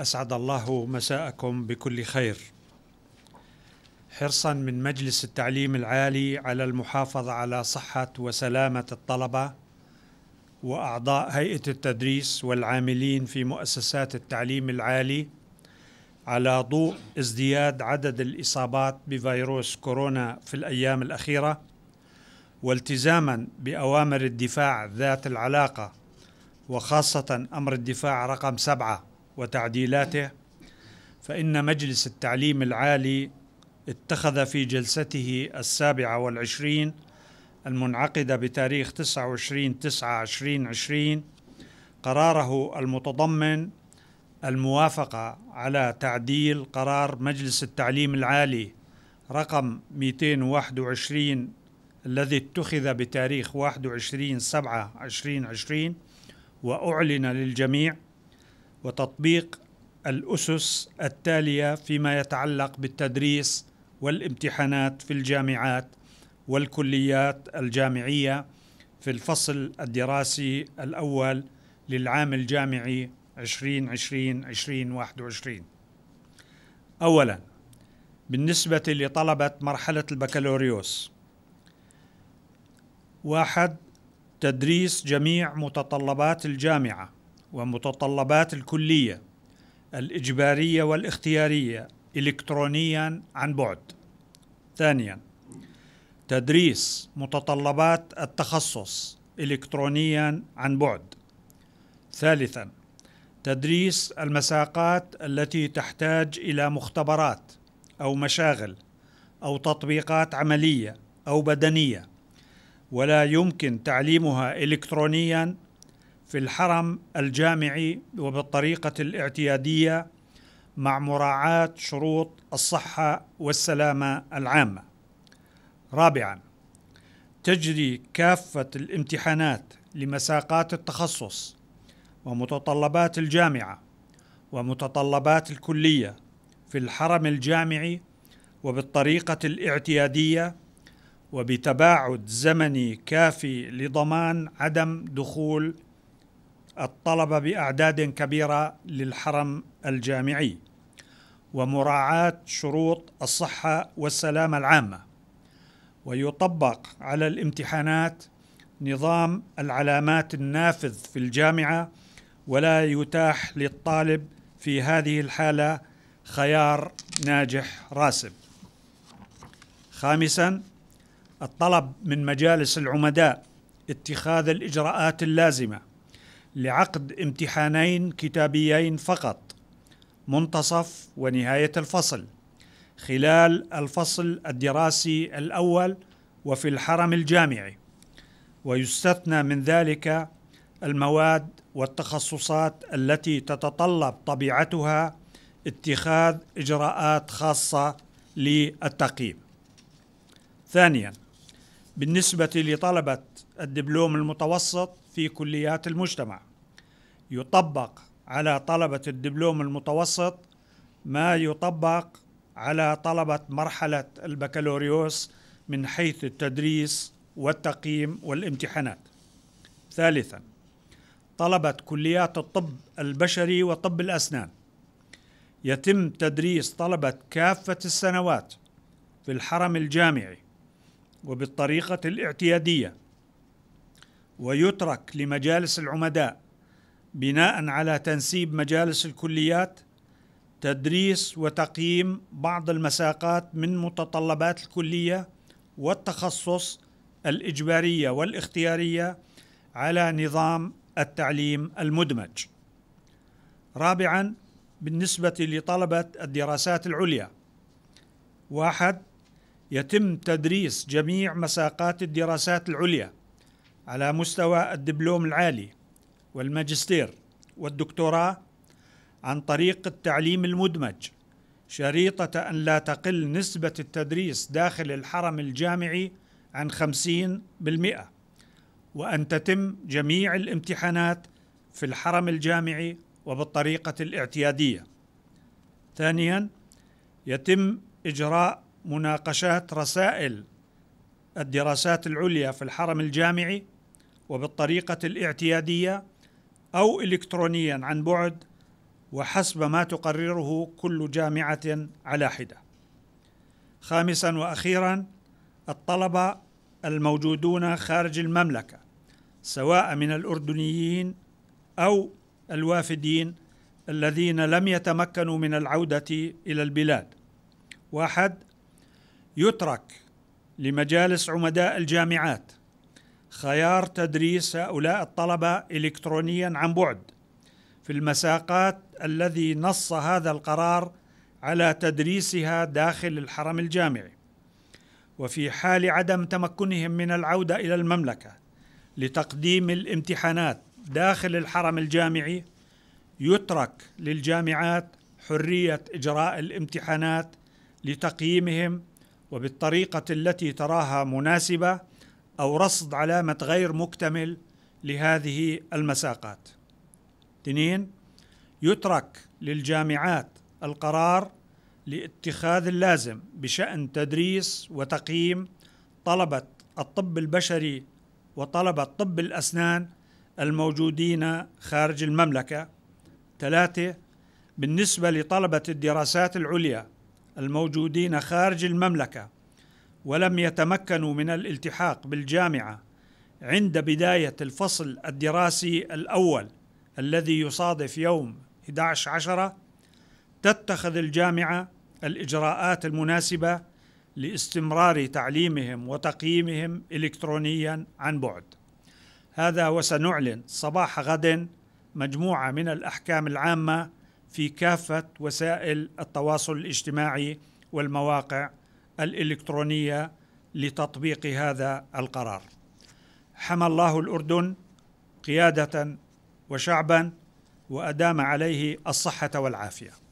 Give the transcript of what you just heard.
أسعد الله مساءكم بكل خير. حرصا من مجلس التعليم العالي على المحافظة على صحة وسلامة الطلبة وأعضاء هيئة التدريس والعاملين في مؤسسات التعليم العالي على ضوء ازدياد عدد الإصابات بفيروس كورونا في الأيام الأخيرة والتزاما بأوامر الدفاع ذات العلاقة وخاصة أمر الدفاع رقم سبعة وتعديلاته فإن مجلس التعليم العالي اتخذ في جلسته السابعة والعشرين المنعقدة بتاريخ 29 9 2020 قراره المتضمن الموافقة على تعديل قرار مجلس التعليم العالي رقم 221 الذي اتخذ بتاريخ 21 7 2020 وأعلن للجميع وتطبيق الأسس التالية فيما يتعلق بالتدريس والامتحانات في الجامعات والكليات الجامعية في الفصل الدراسي الأول للعام الجامعي 2020-2021 أولا بالنسبة لطلبة مرحلة البكالوريوس واحد تدريس جميع متطلبات الجامعة ومتطلبات الكلية الإجبارية والاختيارية إلكترونيا عن بعد. ثانيا تدريس متطلبات التخصص إلكترونيا عن بعد. ثالثا تدريس المساقات التي تحتاج إلى مختبرات أو مشاغل أو تطبيقات عملية أو بدنية ولا يمكن تعليمها إلكترونيا في الحرم الجامعي وبالطريقة الاعتيادية مع مراعاة شروط الصحة والسلامة العامة. رابعاً تجري كافة الامتحانات لمساقات التخصص ومتطلبات الجامعة ومتطلبات الكلية في الحرم الجامعي وبالطريقة الاعتيادية وبتباعد زمني كافي لضمان عدم دخول الطلبة بأعداد كبيرة للحرم الجامعي ومراعاة شروط الصحة والسلامة العامة ويطبق على الامتحانات نظام العلامات النافذ في الجامعة ولا يتاح للطالب في هذه الحالة خيار ناجح راسب خامسا الطلب من مجالس العمداء اتخاذ الإجراءات اللازمة لعقد امتحانين كتابيين فقط منتصف ونهاية الفصل خلال الفصل الدراسي الأول وفي الحرم الجامعي ويستثنى من ذلك المواد والتخصصات التي تتطلب طبيعتها اتخاذ إجراءات خاصة للتقييم ثانيا بالنسبة لطلبة الدبلوم المتوسط في كليات المجتمع يطبق على طلبة الدبلوم المتوسط ما يطبق على طلبة مرحلة البكالوريوس من حيث التدريس والتقييم والامتحانات. ثالثا طلبة كليات الطب البشري وطب الأسنان يتم تدريس طلبة كافة السنوات في الحرم الجامعي وبالطريقة الاعتيادية ويترك لمجالس العمداء بناء على تنسيب مجالس الكليات تدريس وتقييم بعض المساقات من متطلبات الكليه والتخصص الاجباريه والاختياريه على نظام التعليم المدمج. رابعا بالنسبه لطلبه الدراسات العليا. واحد يتم تدريس جميع مساقات الدراسات العليا على مستوى الدبلوم العالي والماجستير والدكتوراه عن طريق التعليم المدمج شريطة أن لا تقل نسبة التدريس داخل الحرم الجامعي عن 50% وأن تتم جميع الامتحانات في الحرم الجامعي وبالطريقة الاعتيادية. ثانياً يتم إجراء مناقشات رسائل الدراسات العليا في الحرم الجامعي وبالطريقة الاعتيادية أو إلكترونيا عن بعد وحسب ما تقرره كل جامعة على حدة. خامسا وأخيرا الطلبة الموجودون خارج المملكة سواء من الأردنيين أو الوافدين الذين لم يتمكنوا من العودة إلى البلاد. واحد يترك لمجالس عمداء الجامعات خيار تدريس هؤلاء الطلبة إلكترونيا عن بعد في المساقات الذي نص هذا القرار على تدريسها داخل الحرم الجامعي وفي حال عدم تمكنهم من العودة إلى المملكة لتقديم الامتحانات داخل الحرم الجامعي يترك للجامعات حرية إجراء الامتحانات لتقييمهم وبالطريقة التي تراها مناسبة أو رصد علامة غير مكتمل لهذه المساقات اثنين يترك للجامعات القرار لاتخاذ اللازم بشأن تدريس وتقييم طلبة الطب البشري وطلبة طب الأسنان الموجودين خارج المملكة ثلاثة بالنسبة لطلبة الدراسات العليا الموجودين خارج المملكة ولم يتمكنوا من الالتحاق بالجامعه عند بدايه الفصل الدراسي الاول الذي يصادف يوم 11 عشرة تتخذ الجامعه الاجراءات المناسبه لاستمرار تعليمهم وتقييمهم الكترونيا عن بعد. هذا وسنعلن صباح غد مجموعه من الاحكام العامه في كافه وسائل التواصل الاجتماعي والمواقع الإلكترونية لتطبيق هذا القرار حمى الله الأردن قيادة وشعبا وأدام عليه الصحة والعافية